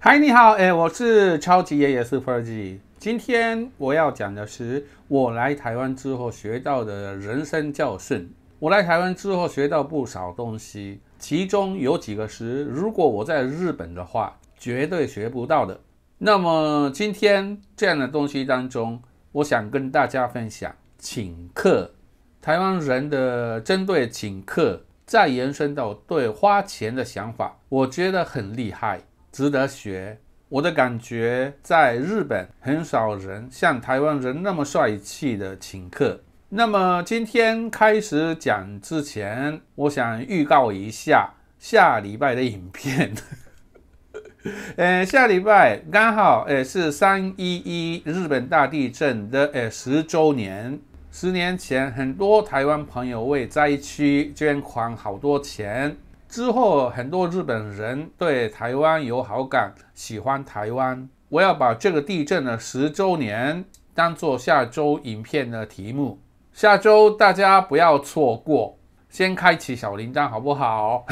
嗨，你好，哎，我是超级爷爷，u p e r 今天我要讲的是我来台湾之后学到的人生教训。我来台湾之后学到不少东西，其中有几个是如果我在日本的话绝对学不到的。那么今天这样的东西当中，我想跟大家分享请客，台湾人的针对请客，再延伸到对花钱的想法，我觉得很厉害。值得学，我的感觉在日本很少人像台湾人那么帅气的请客。那么今天开始讲之前，我想预告一下下礼拜的影片。呃，下礼拜刚好呃是三一一日本大地震的呃十周年，十年前很多台湾朋友为灾区捐款好多钱。之后，很多日本人对台湾有好感，喜欢台湾。我要把这个地震的十周年当做下周影片的题目，下周大家不要错过。先开启小铃铛，好不好？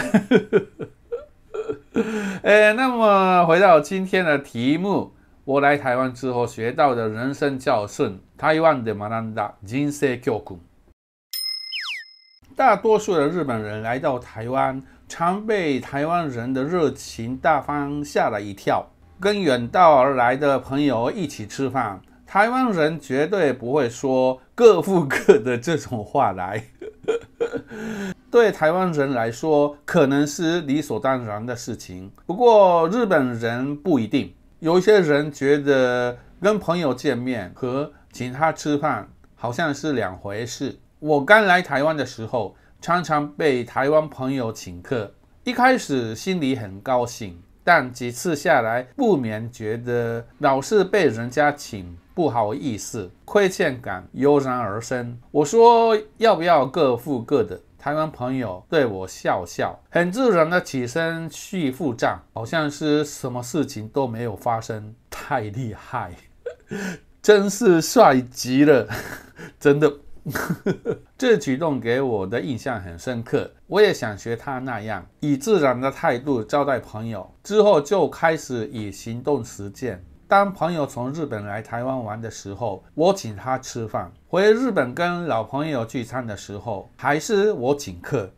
呃，那么回到今天的题目，我来台湾之后学到的人生教训，台湾的嘛，兰达人生教訓。大多数的日本人来到台湾。常被台湾人的热情大方吓了一跳，跟远道而来的朋友一起吃饭，台湾人绝对不会说“各付各的”这种话来。对台湾人来说，可能是理所当然的事情。不过日本人不一定，有些人觉得跟朋友见面和请他吃饭好像是两回事。我刚来台湾的时候。常常被台湾朋友请客，一开始心里很高兴，但几次下来不免觉得老是被人家请不好意思，亏欠感油然而生。我说要不要各付各的？台湾朋友对我笑笑，很自然的起身去付账，好像是什么事情都没有发生。太厉害，真是帅极了，真的。这举动给我的印象很深刻，我也想学他那样以自然的态度招待朋友。之后就开始以行动实践。当朋友从日本来台湾玩的时候，我请他吃饭；回日本跟老朋友聚餐的时候，还是我请客。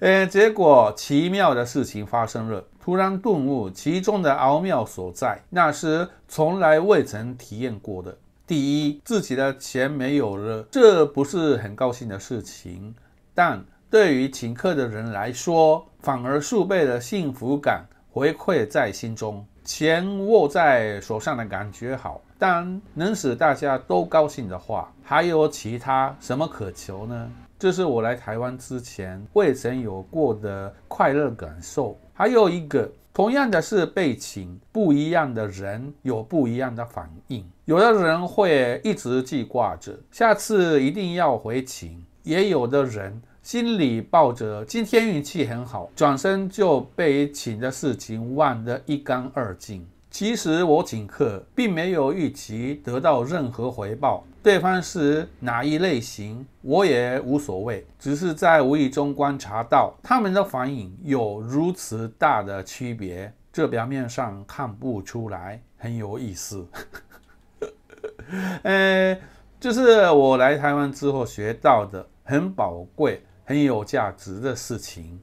呃，结果奇妙的事情发生了，突然顿悟其中的奥妙所在，那是从来未曾体验过的。第一，自己的钱没有了，这不是很高兴的事情。但对于请客的人来说，反而数倍的幸福感回馈在心中。钱握在手上的感觉好，但能使大家都高兴的话，还有其他什么可求呢？这是我来台湾之前未曾有过的快乐感受。还有一个，同样的是被请，不一样的人有不一样的反应。有的人会一直记挂着，下次一定要回请；也有的人心里抱着今天运气很好，转身就被请的事情忘得一干二净。其实我请客，并没有预期得到任何回报。对方是哪一类型，我也无所谓，只是在无意中观察到他们的反应有如此大的区别，这表面上看不出来，很有意思。呃，就是我来台湾之后学到的很宝贵、很有价值的事情。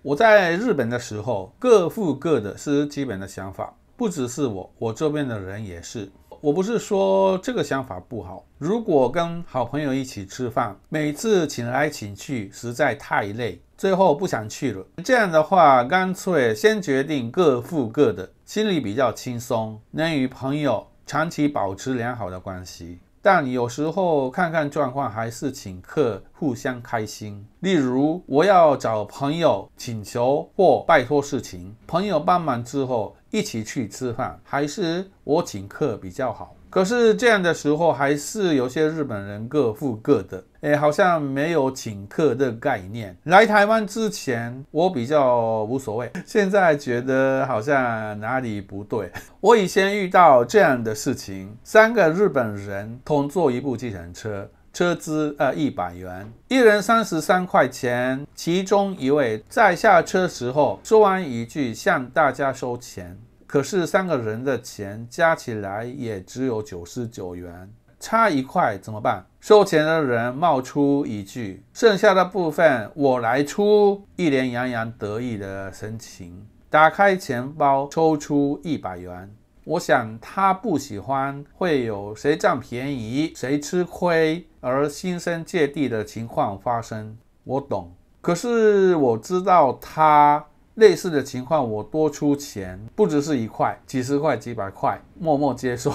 我在日本的时候，各付各的是基本的想法，不只是我，我周边的人也是。我不是说这个想法不好。如果跟好朋友一起吃饭，每次请来请去实在太累，最后不想去了。这样的话，干脆先决定各付各的，心里比较轻松，能与朋友长期保持良好的关系。但有时候看看状况，还是请客互相开心。例如，我要找朋友请求或拜托事情，朋友帮忙之后一起去吃饭，还是我请客比较好。可是这样的时候，还是有些日本人各付各的，哎，好像没有请客的概念。来台湾之前，我比较无所谓，现在觉得好像哪里不对。我以前遇到这样的事情，三个日本人同坐一部计程车，车资呃一百元，一人三十三块钱。其中一位在下车时候，说完一句向大家收钱。可是三个人的钱加起来也只有九十九元，差一块怎么办？收钱的人冒出一句：“剩下的部分我来出。”一脸洋洋得意的神情，打开钱包抽出一百元。我想他不喜欢会有谁占便宜谁吃亏而心生芥蒂的情况发生。我懂，可是我知道他。类似的情况，我多出钱，不只是一块，几十块、几百块，默默接受，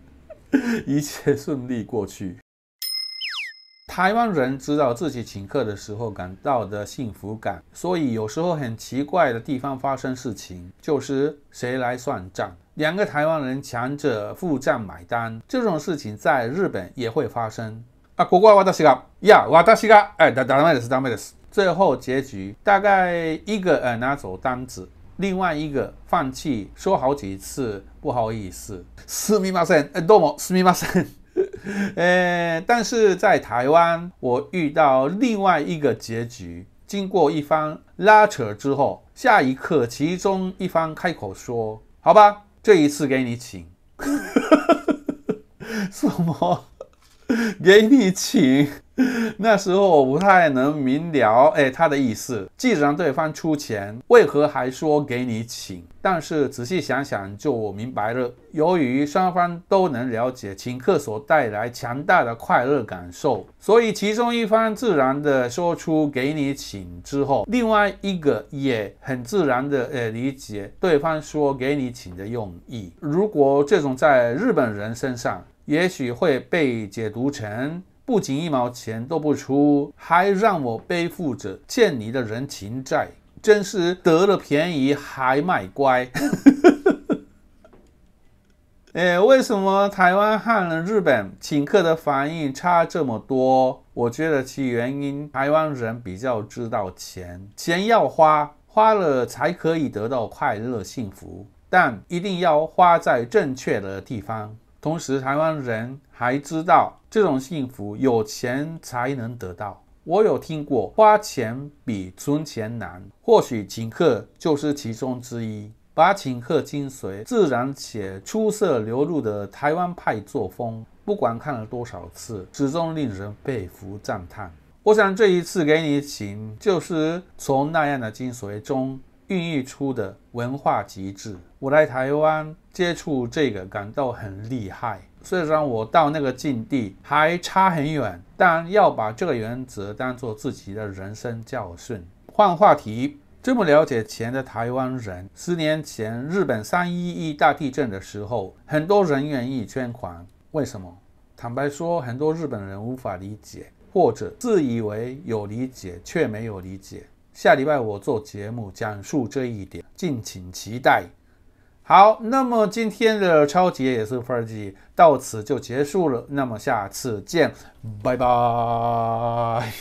一切顺利过去。台湾人知道自己请客的时候感到的幸福感，所以有时候很奇怪的地方发生事情，就是谁来算账？两个台湾人抢着付账买单，这种事情在日本也会发生。啊，ここは私がいや私が、あ、だダメです、ダメです。最后结局大概一个呃拿走单子，另外一个放弃，说好几次不好意思，斯密马森，哎多么斯密马ん。呃但是在台湾我遇到另外一个结局，经过一番拉扯之后，下一刻其中一方开口说，好吧，这一次给你请，什么，给你请。那时候我不太能明了，哎，他的意思。既然对方出钱，为何还说给你请？但是仔细想想就明白了。由于双方都能了解请客所带来强大的快乐感受，所以其中一方自然的说出“给你请”之后，另外一个也很自然的呃理解对方说“给你请”的用意。如果这种在日本人身上，也许会被解读成。不仅一毛钱都不出，还让我背负着欠你的人情债，真是得了便宜还卖乖。哎，为什么台湾汉人、日本请客的反应差这么多？我觉得其原因，台湾人比较知道钱，钱要花，花了才可以得到快乐、幸福，但一定要花在正确的地方。同时，台湾人还知道。这种幸福有钱才能得到。我有听过，花钱比存钱难。或许请客就是其中之一。把请客精髓自然且出色流露的台湾派作风，不管看了多少次，始终令人佩服赞叹。我想这一次给你请，就是从那样的精髓中孕育出的文化极致。我来台湾接触这个，感到很厉害。虽然我到那个境地还差很远，但要把这个原则当作自己的人生教训。换话题，这么了解钱的台湾人，十年前日本三一一大地震的时候，很多人愿意捐款，为什么？坦白说，很多日本人无法理解，或者自以为有理解却没有理解。下礼拜我做节目讲述这一点，敬请期待。好，那么今天的超级也是份儿机，到此就结束了。那么下次见，拜拜。